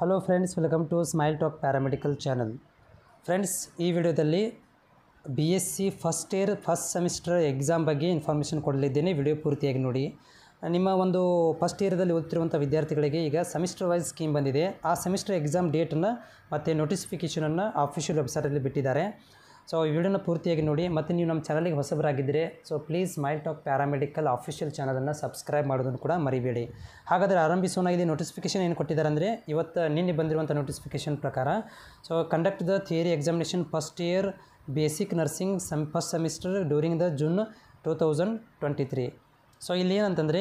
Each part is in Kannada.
hello friends welcome to Smile Talk paramedical channel friends ಈ ವಿಡಿಯೋದಲ್ಲಿ B S C first year first semester exam ಬಗ್ಗೆ ಇನ್ಫಾರ್ಮೇಷನ್ ಕೊಡಲಿದ್ದೇನೆ ವಿಡಿಯೋ ಪೂರ್ತಿಯಾಗಿ ನೋಡಿ ನಿಮ್ಮ ಒಂದು ಫಸ್ಟ್ ಇಯರ್ದಲ್ಲಿ ಓದ್ತಿರುವಂಥ ವಿದ್ಯಾರ್ಥಿಗಳಿಗೆ ಈಗ ಸೆಮಿಸ್ಟರ್ ವೈಸ್ ಸ್ಕೀಮ್ ಬಂದಿದೆ ಆ ಸೆಮಿಸ್ಟರ್ ಎಕ್ಸಾಮ್ ಡೇಟನ್ನು ಮತ್ತು ನೋಟಿಫಿಕೇಷನನ್ನು ಆಫಿಷಿಯಲ್ ವೆಬ್ಸೈಟಲ್ಲಿ ಬಿಟ್ಟಿದ್ದಾರೆ ಸೊ ಈ ವಿಡಿಯೋನ ಪೂರ್ತಿಯಾಗಿ ನೋಡಿ ಮತ್ತು ನೀವು ನಮ್ಮ ಚಾನಲಿಗೆ ಹೊಸಬರಾಗಿದ್ದರೆ so please Smile Talk paramedical official ಚಾನಲನ್ನು ಸಬ್ಸ್ಕ್ರೈಬ್ ಮಾಡೋದನ್ನು ಕೂಡ ಮರಿಬೇಡಿ ಹಾಗಾದರೆ ಆರಂಭಿಸೋಣ ಇಲ್ಲಿ ನೋಟಿಫಿಕೇಶನ್ ಏನು ಕೊಟ್ಟಿದ್ದಾರೆ ಅಂದರೆ ಇವತ್ತು ನಿನ್ನೆ ಬಂದಿರುವಂಥ ನೋಟಿಫಿಕೇಶನ್ ಪ್ರಕಾರ so conduct the theory examination first year basic nursing sem first semester during the June two thousand twenty three so ಇಲ್ಲಿ ಏನಂತಂದರೆ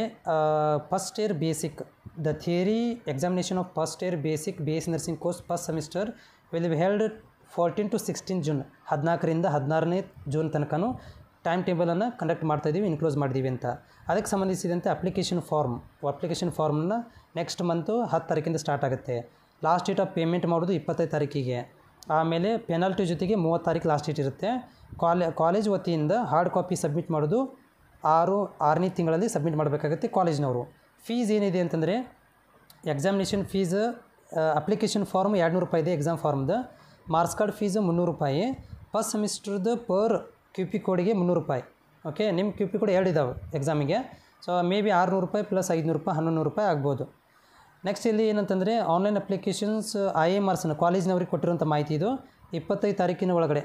first year basic the theory examination of first year basic B S nursing course first semester will be held fourteen to sixteen June ಹದಿನಾಲ್ಕರಿಂದ ಹದಿನಾರನೇ ಜೂನ್ ತನಕನೂ ಟೈಮ್ ಟೇಬಲನ್ನು ಕಂಡಕ್ಟ್ ಮಾಡ್ತಾಯಿದ್ದೀವಿ ಇನ್ಕ್ಲೋಸ್ ಮಾಡಿದ್ದೀವಿ ಅಂತ ಅದಕ್ಕೆ ಸಂಬಂಧಿಸಿದಂತೆ ಅಪ್ಲಿಕೇಶನ್ ಫಾರ್ಮ್ ಅಪ್ಲಿಕೇಶನ್ ಫಾರ್ಮ್ನ ನೆಕ್ಸ್ಟ್ ಮಂತು ಹತ್ತು ತಾರೀಕಿಂದ ಸ್ಟಾರ್ಟ್ ಆಗುತ್ತೆ ಲಾಸ್ಟ್ ಡೇಟ್ ಆಫ್ ಪೇಮೆಂಟ್ ಮಾಡೋದು ಇಪ್ಪತ್ತೈದು ತಾರೀಕಿಗೆ ಆಮೇಲೆ ಪೆನಾಲ್ಟಿ ಜೊತೆಗೆ ಮೂವತ್ತು ತಾರೀಕು ಲಾಸ್ಟ್ ಡೇಟ್ ಇರುತ್ತೆ ಕಾಲೇ ಕಾಲೇಜ್ ವತಿಯಿಂದ ಹಾರ್ಡ್ ಕಾಪಿ ಸಬ್ಮಿಟ್ ಮಾಡೋದು ಆರು ಆರನೇ ತಿಂಗಳಲ್ಲಿ ಸಬ್ಮಿಟ್ ಮಾಡಬೇಕಾಗುತ್ತೆ ಕಾಲೇಜ್ನವರು ಫೀಸ್ ಏನಿದೆ ಅಂತಂದರೆ ಎಕ್ಸಾಮಿನೇಷನ್ ಫೀಸ್ ಅಪ್ಲಿಕೇಶನ್ ಫಾರ್ಮ್ ಎರಡು ನೂರು ರೂಪಾಯಿ ಇದೆ ಎಕ್ಸಾಮ್ ಫಾರ್ಮ್ದು ಮಾರ್ಕ್ಸ್ ಕಾರ್ಡ್ ಫೀಸು ಮುನ್ನೂರು ರೂಪಾಯಿ ಫಸ್ಟ್ ಸೆಮಿಸ್ಟ್ರದ್ದು ಪರ್ ಕ್ಯು ಪಿ ಕೋಡಿಗೆ ಮುನ್ನೂರು ರೂಪಾಯಿ ಓಕೆ ನಿಮ್ಮ ಕ್ಯು ಪಿ ಕೋಡ್ ಎರಡು ಇದಾವೆ ಎಕ್ಸಾಮಿಗೆ ಸೊ ಮೇ ಬಿ ಆರುನೂರು ರೂಪಾಯಿ ಪ್ಲಸ್ ಐದುನೂರು ರೂಪಾಯಿ ಹನ್ನೊಂದು ರೂಪಾಯಿ ಆಗ್ಬೋದು ನೆಕ್ಸ್ಟ್ ಇಲ್ಲಿ ಏನಂತಂದರೆ online applications I A e ಮಾರ್ಸ್ನ ಕಾಲೇಜಿನವ್ರಿಗೆ ಕೊಟ್ಟಿರೋಂಥ ಮಾಹಿತಿ ಇದು ಇಪ್ಪತ್ತೈದು ತಾರೀಕಿನ ಒಳಗಡೆ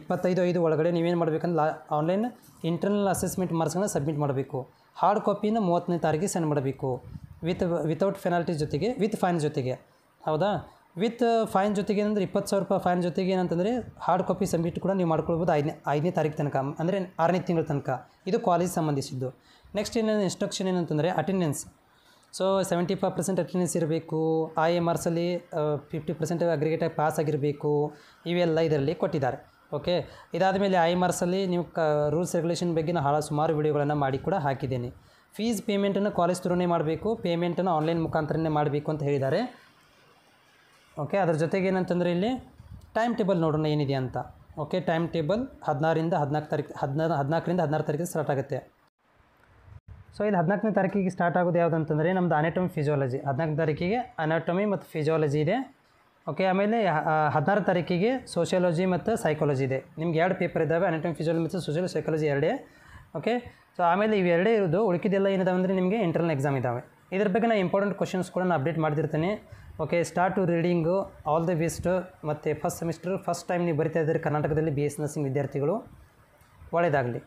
ಇಪ್ಪತ್ತೈದು ಐದು ಒಳಗಡೆ ನೀವೇನು ಮಾಡಬೇಕಂದ್ರೆ ಆನ್ಲೈನ್ ಇಂಟರ್ನಲ್ ಅಸೆಸ್ಮೆಂಟ್ ಮಾರ್ಕ್ಸ್ಗಳನ್ನ ಸಬ್ಮಿಟ್ ಮಾಡಬೇಕು ಹಾರ್ಡ್ ಕಾಪಿನ ಮೂವತ್ತನೇ ತಾರೀಕಿಗೆ ಸೆಂಡ್ ಮಾಡಬೇಕು ವಿತ್ ವಿತೌಟ್ ಫೆನಾಲ್ಟಿ ಜೊತೆಗೆ ವಿತ್ ಫೈನ್ ಜೊತೆಗೆ ಹೌದಾ ವಿತ್ ಫೈನ್ ಜೊತೆಗೆ ಏನಂದ್ರೆ ಇಪ್ಪತ್ತು ಸಾವಿರ ರೂಪಾಯಿ ಫೈನ್ ಜೊತೆಗೆ ಏನಂತಂದರೆ ಹಾರ್ಡ್ ಕಾಪಿ ಸಬ್ಮಿಟ್ ಕೂಡ ನೀವು ಮಾಡ್ಕೊಳ್ಬೋದು ಐದನೇ ಐದನೇ ತಾರೀಕು ತನಕ ಅಂದರೆ ಆರನೇ ತಿಂಗಳ ತನಕ ಇದು ಕಾಲೇಜ್ ಸಂಬಂಧಿಸಿದ್ದು ನೆಕ್ಸ್ಟ್ ಏನೇನು ಇನ್ಸ್ಟ್ರಕ್ಷನ್ ಏನಂತಂದರೆ attendance so seventy five percent attendance ಇರಬೇಕು ಐ ಎಮ್ ಆರ್ಸಲ್ಲಿ ಫಿಫ್ಟಿ ಪರ್ಸೆಂಟ್ ಅಗ್ರಿಗೇಟಾಗಿ ಪಾಸ್ ಆಗಿರಬೇಕು ಇವೆಲ್ಲ ಇದರಲ್ಲಿ ಕೊಟ್ಟಿದ್ದಾರೆ ಓಕೆ ಇದಾದ ಮೇಲೆ ಐ ಎಮ್ ಆರ್ಸಲ್ಲಿ ನೀವು ಕ ರೂಲ್ಸ್ ರೆಗ್ಯುಲೇಷನ್ ಬಗ್ಗೆ ನಾನು ಹಾಳು ಸುಮಾರು ವಿಡಿಯೋಗಳನ್ನು ಮಾಡಿ ಕೂಡ ಹಾಕಿದ್ದೀನಿ ಫೀಸ್ ಪೇಮೆಂಟನ್ನು ಕಾಲೇಜ್ ಥ್ರೂನೇ ಮಾಡಬೇಕು ಪೇಮೆಂಟನ್ನು ಆನ್ಲೈನ್ ಮುಖಾಂತರನೇ ಮಾಡಬೇಕು ಅಂತ ಹೇಳಿದ್ದಾರೆ ಓಕೆ ಅದ್ರ ಜೊತೆಗೆ ಏನಂತಂದರೆ ಇಲ್ಲಿ ಟೈಮ್ ಟೇಬಲ್ ನೋಡೋಣ ಏನಿದೆ ಅಂತ ಓಕೆ ಟೈಮ್ ಟೇಬಲ್ ಹದಿನಾರಿಂದ ಹದಿನಾಲ್ಕು ತಾರೀಕು ಹದಿನಾರು ಹದಿನಾಲ್ಕರಿಂದ ಹದಿನಾರು ತಾರೀಕಿಗೆ ಸ್ಟಾರ್ಟ್ ಆಗುತ್ತೆ ಸೊ ಇಲ್ಲಿ ಹದಿನಾಲ್ಕನೇ ತಾರೀಕಿಗೆ ಸ್ಟಾರ್ಟ್ ಆಗೋದು ಯಾವುದಂತಂದರೆ ನಮ್ಮದು ಅನಾಟಮಿ ಫಿಸಿಯಾಲಜಿ ಹದಿನಾಲ್ಕು ತಾರೀಕಿಗೆ ಅನಾಟಮಿ ಮತ್ತು ಫಿಸಿಯಾಲಜಿ ಇದೆ ಓಕೆ ಆಮೇಲೆ ಹದಿನಾರು ತಾರೀಕಿಗೆ ಸೋಷಿಯಾಲಜಿ ಮತ್ತು ಸೈಕಾಲಜಿ ಇದೆ ನಿಮ್ಗೆ ಎರಡು ಪೇಪರ್ ಇದ್ದಾವೆ ಅನಾಟಮಿ ಫಿಸಿಯಾಲಜಿ ಮತ್ತು ಸೋಷಿಯಲ್ ಸೈಕಾಲಜಿ ಎರಡೇ ಓಕೆ ಸೊ ಆಮೇಲೆ ಇವೆರಡೇ ಇರೋದು ಉಳಿಕಿದೆಲ್ಲ ಏನಿದಾವೆ ಅಂದರೆ ನಿಮಗೆ ಇಂಟರ್ನಲ್ ಎಕ್ಸಾಮ್ ಇದ್ದಾವೆ ಇದ್ರ ಬಗ್ಗೆ ನಾನು ಇಂಪಾರ್ಟೆಂಟ್ ಕ್ವಶನ್ಸ್ ಕೂಡ ನಾನು ಅಪ್ಡೇಟ್ ಮಾಡ್ತಿರ್ತೀನಿ okay start to reading all the best ಮತ್ತು ಫಸ್ಟ್ ಸೆಮಿಸ್ಟರ್ ಫಸ್ಟ್ ಟೈಮ್ ನೀವು ಬರಿತಾ ಇದ್ದೀರಿ ಕರ್ನಾಟಕದಲ್ಲಿ ಬಿ ಎಸ್ ನರ್ಸಿಂಗ್ ವಿದ್ಯಾರ್ಥಿಗಳು ಒಳ್ಳೆಯದಾಗಲಿ